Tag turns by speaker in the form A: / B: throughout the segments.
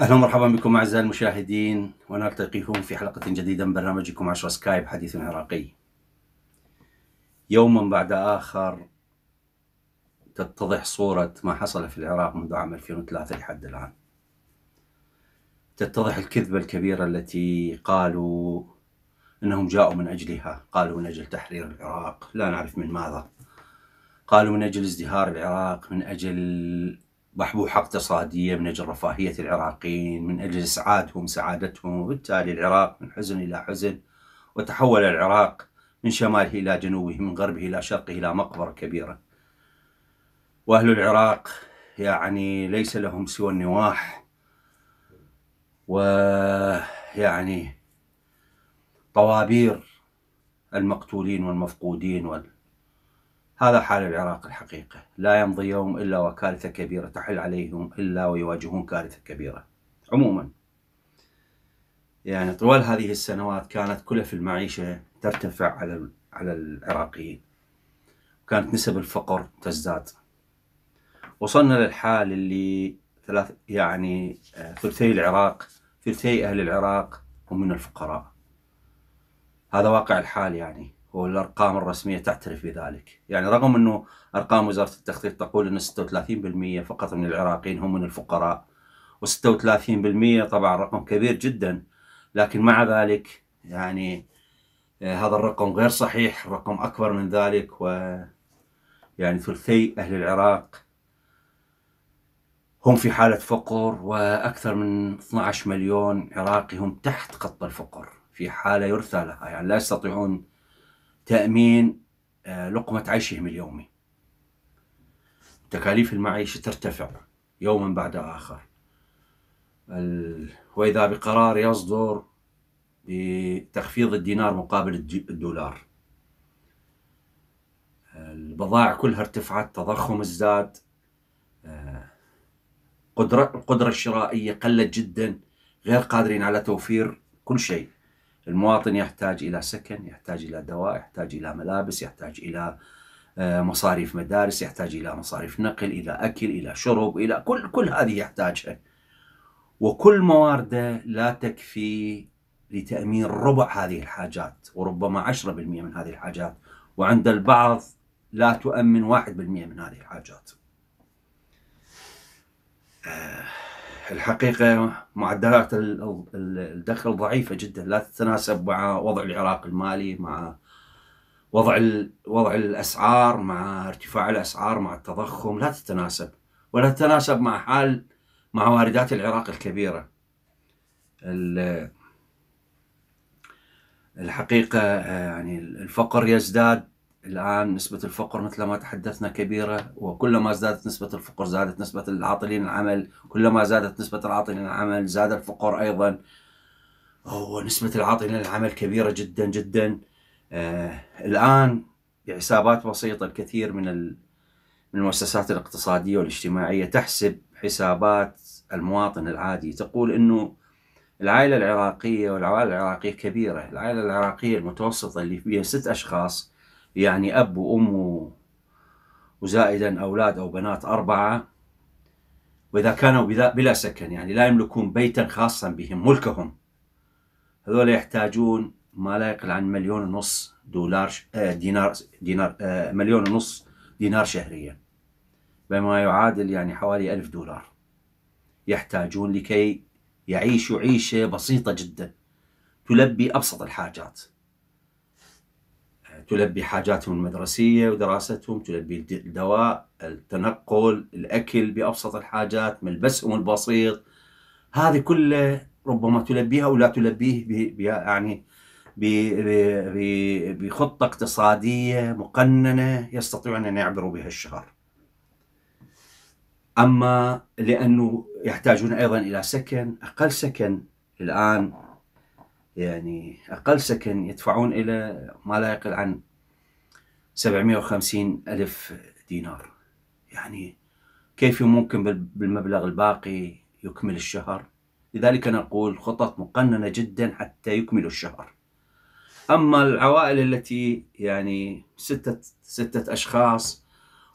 A: اهلا ومرحبا بكم اعزائي المشاهدين ونلتقيكم في حلقه جديده من برنامجكم 10 سكايب حديث عراقي. يوما بعد اخر تتضح صوره ما حصل في العراق منذ عام 2003 لحد الان. تتضح الكذبة الكبيرة التي قالوا أنهم جاءوا من أجلها قالوا من أجل تحرير العراق لا نعرف من ماذا قالوا من أجل ازدهار العراق من أجل بحبوحة اقتصادية من أجل رفاهية العراقيين من أجل إسعادهم سعادتهم وبالتالي العراق من حزن إلى حزن وتحول العراق من شماله إلى جنوبه من غربه إلى شرقه إلى مقبرة كبيرة وأهل العراق يعني ليس لهم سوى النواح ويعني طوابير المقتولين والمفقودين وال... هذا حال العراق الحقيقة لا يمضي يوم إلا وكارثة كبيرة تحل عليهم إلا ويواجهون كارثة كبيرة عموما يعني طوال هذه السنوات كانت كلف المعيشة ترتفع على على العراقيين كانت نسب الفقر تزداد وصلنا للحال اللي ثلاث يعني آه، ثلثي العراق ثلثي أهل العراق هم من الفقراء هذا واقع الحال يعني والارقام الرسميه تعترف بذلك، يعني رغم انه ارقام وزاره التخطيط تقول ان 36% فقط من العراقيين هم من الفقراء و36% طبعا رقم كبير جدا لكن مع ذلك يعني آه، هذا الرقم غير صحيح، الرقم اكبر من ذلك و يعني ثلثي اهل العراق هم في حالة فقر وأكثر من 12 مليون عراقي هم تحت خط الفقر في حالة يرثى لها يعني لا يستطيعون تأمين آه، لقمة عيشهم اليومي تكاليف المعيشة ترتفع يوما بعد آخر وإذا بقرار يصدر بتخفيض الدينار مقابل الدولار البضائع كلها ارتفعت تضخم الزاد قدرة القدرة الشرائية قلت جدا غير قادرين على توفير كل شيء المواطن يحتاج إلى سكن يحتاج إلى دواء يحتاج إلى ملابس يحتاج إلى آه، مصاريف مدارس يحتاج إلى مصاريف نقل إلى أكل إلى شرب إلى كل كل هذه يحتاجها وكل موارده لا تكفي لتأمين ربع هذه الحاجات وربما 10% من هذه الحاجات وعند البعض لا تؤمن 1% من هذه الحاجات آه، الحقيقة معدلات الدخل ضعيفة جدا لا تتناسب مع وضع العراق المالي مع وضع وضع الأسعار مع ارتفاع الأسعار مع التضخم لا تتناسب ولا تتناسب مع حال مع واردات العراق الكبيرة الحقيقة آه، يعني الفقر يزداد الآن نسبة الفقر مثل ما تحدثنا كبيرة وكلما زادت نسبة الفقر زادت نسبة العاطلين العمل كلما زادت نسبة العاطلين العمل زاد الفقر أيضا ونسبة العاطلين العمل كبيرة جدا جدا آه الآن بحسابات بسيطة الكثير من من المؤسسات الاقتصادية والاجتماعية تحسب حسابات المواطن العادي تقول أنه العائلة العراقية والعوائل العراقية كبيرة العائلة العراقية المتوسطة اللي فيها ست أشخاص يعني أب وأم وزائدا أولاد أو بنات أربعة وإذا كانوا بلا سكن يعني لا يملكون بيتا خاصا بهم ملكهم هذول يحتاجون ما لا يقل عن مليون ونص دولار آه، دينار دينار آه، مليون ونص دينار شهريا بما يعادل يعني حوالي ألف دولار يحتاجون لكي يعيشوا عيشة بسيطة جدا تلبي أبسط الحاجات تلبي حاجاتهم المدرسية ودراستهم تلبي الدواء التنقل الأكل بأبسط الحاجات ملبسهم البسيط هذه كلها ربما تلبيها او لا تلبيه يعني ب يعني بخطة اقتصادية مقننة يستطيعون أن يعبروا بها الشهر أما لأنه يحتاجون أيضا إلى سكن أقل سكن الآن يعني أقل سكن يدفعون إلى ما لا يقل عن 750 ألف دينار يعني كيف ممكن بالمبلغ الباقي يكمل الشهر لذلك نقول خطط مقننة جدا حتى يكملوا الشهر أما العوائل التي يعني ستة, ستة أشخاص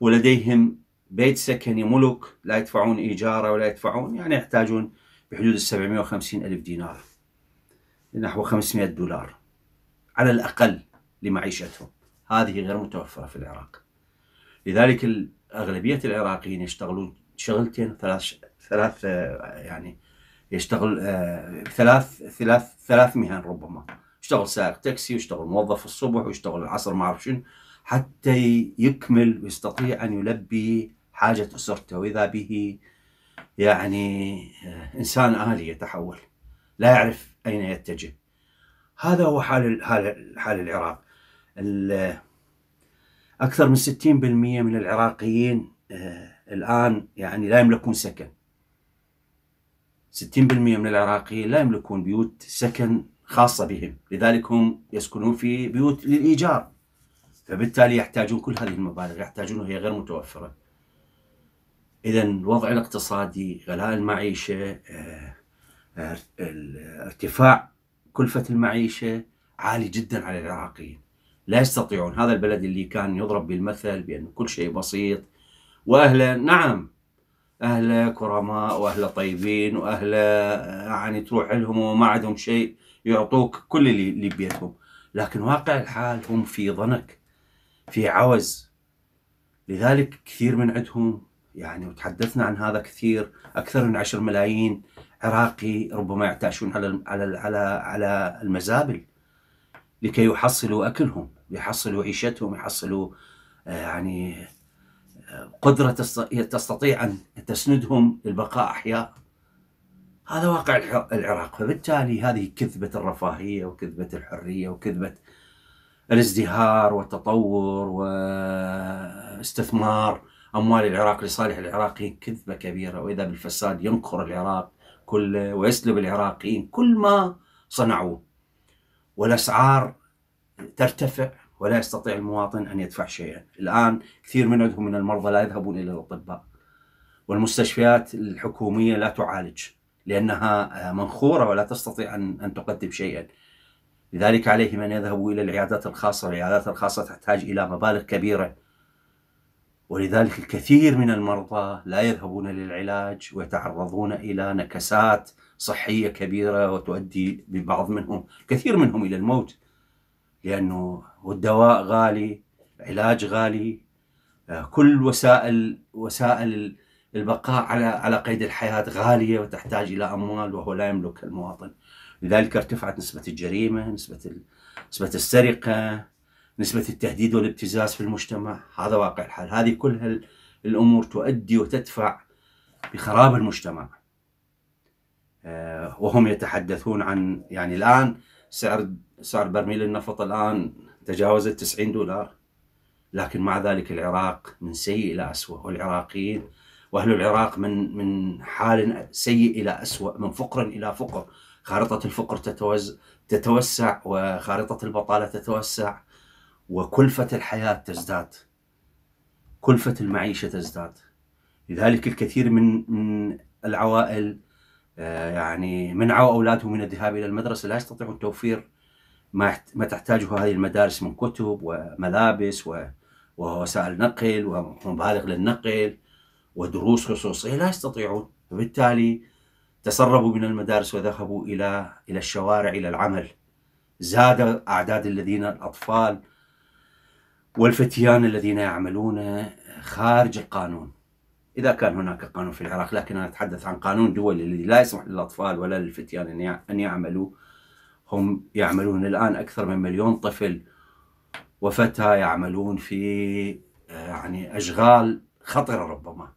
A: ولديهم بيت سكني ملك لا يدفعون إيجاره ولا يدفعون يعني يحتاجون بحدود ال 750 ألف دينار نحو 500 دولار على الأقل لمعيشتهم هذه غير متوفرة في العراق لذلك أغلبية العراقيين يشتغلون شغلتين ثلاث ثلاث يعني يشتغل آه، ثلاث ثلاث ثلاث مهن ربما يشتغل سائق تاكسي ويشتغل موظف الصبح ويشتغل العصر ما اعرف شنو حتى يكمل ويستطيع ان يلبي حاجه اسرته واذا به يعني آه، انسان الي يتحول لا يعرف أين يتجه هذا هو حال حال العراق أكثر من 60% من العراقيين آه، الآن يعني لا يملكون سكن 60% من العراقيين لا يملكون بيوت سكن خاصة بهم لذلك هم يسكنون في بيوت للإيجار فبالتالي يحتاجون كل هذه المبالغ يحتاجون وهي غير متوفرة إذا الوضع الاقتصادي غلاء المعيشة آه ارتفاع كلفة المعيشة عالي جدا على العراقيين لا يستطيعون هذا البلد اللي كان يضرب بالمثل بأنه كل شيء بسيط وأهله نعم أهله كرماء وأهله طيبين وأهله يعني تروح لهم وما عندهم شيء يعطوك كل اللي, اللي بيتهم لكن واقع الحال هم في ضنك في عوز لذلك كثير من عندهم يعني وتحدثنا عن هذا كثير أكثر من 10 ملايين عراقي ربما يعتاشون على على على على المزابل لكي يحصلوا اكلهم يحصلوا عيشتهم يحصلوا آه، يعني آه، قدرة تستطيع أن تسندهم للبقاء أحياء هذا واقع العراق فبالتالي هذه كذبة الرفاهية وكذبة الحرية وكذبة الازدهار والتطور واستثمار أموال العراق لصالح العراقي كذبة كبيرة وإذا بالفساد ينكر العراق كله ويسلب العراقيين كل ما صنعوه والأسعار ترتفع ولا يستطيع المواطن أن يدفع شيئا الآن كثير من عندهم من المرضى لا يذهبون إلى الأطباء والمستشفيات الحكومية لا تعالج لأنها منخورة ولا تستطيع أن, أن تقدم شيئا لذلك عليهم أن يذهبوا إلى العيادات الخاصة العيادات الخاصة تحتاج إلى مبالغ كبيرة ولذلك الكثير من المرضى لا يذهبون للعلاج ويتعرضون الى نكسات صحيه كبيره وتؤدي ببعض منهم كثير منهم الى الموت لانه الدواء غالي علاج غالي آه، كل وسائل وسائل البقاء على على قيد الحياه غاليه وتحتاج الى اموال وهو لا يملكها المواطن لذلك ارتفعت نسبه الجريمه نسبه نسبه السرقه نسبة التهديد والابتزاز في المجتمع هذا واقع الحال هذه كل الأمور تؤدي وتدفع بخراب المجتمع آه، وهم يتحدثون عن يعني الآن سعر سعر برميل النفط الآن تجاوز 90 دولار لكن مع ذلك العراق من سيء إلى أسوأ والعراقيين واهل العراق من من حال سيء الى اسوء من فقر الى فقر خارطه الفقر تتوز تتوسع وخارطه البطاله تتوسع وكلفة الحياة تزداد كلفة المعيشة تزداد لذلك الكثير من من العوائل آه، يعني منعوا أولادهم من الذهاب إلى المدرسة لا يستطيعون توفير ما تحتاجه هذه المدارس من كتب وملابس ووسائل نقل ومبالغ للنقل ودروس خصوصية لا يستطيعون وبالتالي تسربوا من المدارس وذهبوا إلى إلى الشوارع إلى العمل زاد أعداد الذين الأطفال والفتيان الذين يعملون خارج القانون إذا كان هناك قانون في العراق لكن أنا أتحدث عن قانون دولي الذي لا يسمح للأطفال ولا للفتيان أن يعملوا هم يعملون الآن أكثر من مليون طفل وفتى يعملون في آه، يعني أشغال خطرة ربما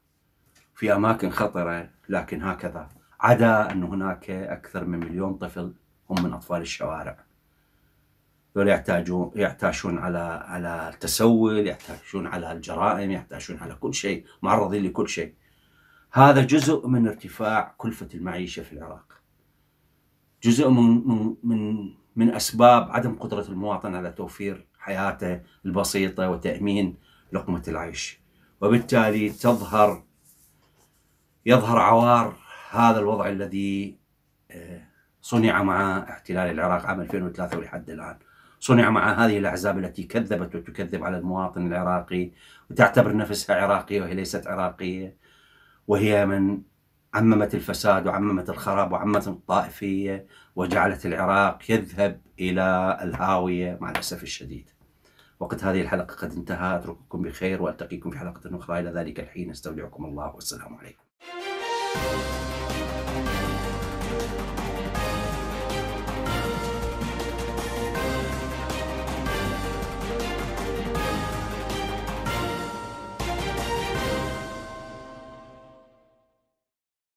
A: في أماكن خطرة لكن هكذا عدا أن هناك أكثر من مليون طفل هم من أطفال الشوارع دول يحتاجون يحتاجون على على التسول يحتاجون على الجرائم يحتاجون على كل شيء معرضين لكل شيء هذا جزء من ارتفاع كلفة المعيشة في العراق جزء من من, من أسباب عدم قدرة المواطن على توفير حياته البسيطة وتأمين لقمة العيش وبالتالي تظهر يظهر عوار هذا الوضع الذي آه، صنع مع احتلال العراق عام 2003 ولحد الآن صنع مع هذه الأحزاب التي كذبت وتكذب على المواطن العراقي وتعتبر نفسها عراقية وهي ليست عراقية وهي من عممت الفساد وعممت الخراب وعممت الطائفية وجعلت العراق يذهب إلى الهاوية مع الأسف الشديد وقت هذه الحلقة قد انتهى أترككم بخير وألتقيكم في حلقة أخرى إلى ذلك الحين استودعكم الله والسلام عليكم